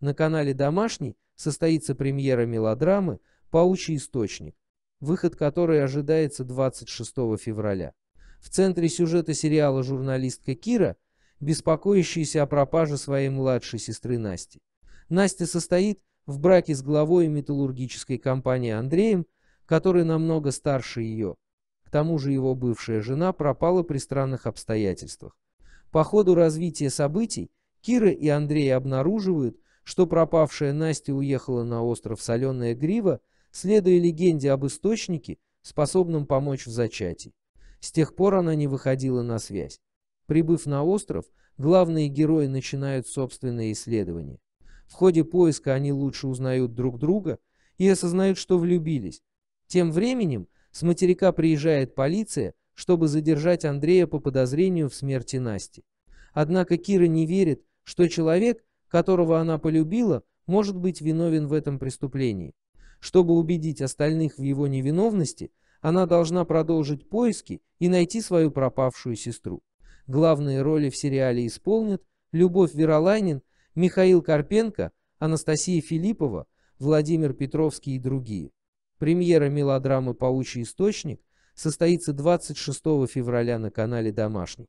На канале «Домашний» состоится премьера мелодрамы «Паучий источник», выход которой ожидается 26 февраля. В центре сюжета сериала журналистка Кира, беспокоящаяся о пропаже своей младшей сестры Насти. Настя состоит в браке с главой металлургической компании Андреем, который намного старше ее. К тому же его бывшая жена пропала при странных обстоятельствах. По ходу развития событий Кира и Андрей обнаруживают, что пропавшая Настя уехала на остров Соленая Грива, следуя легенде об источнике, способном помочь в зачатии. С тех пор она не выходила на связь. Прибыв на остров, главные герои начинают собственные исследования. В ходе поиска они лучше узнают друг друга и осознают, что влюбились. Тем временем с материка приезжает полиция, чтобы задержать Андрея по подозрению в смерти Насти. Однако Кира не верит, что человек, которого она полюбила, может быть виновен в этом преступлении. Чтобы убедить остальных в его невиновности, она должна продолжить поиски и найти свою пропавшую сестру. Главные роли в сериале исполнят Любовь Веролайнин, Михаил Карпенко, Анастасия Филиппова, Владимир Петровский и другие. Премьера мелодрамы «Паучий источник» состоится 26 февраля на канале «Домашний».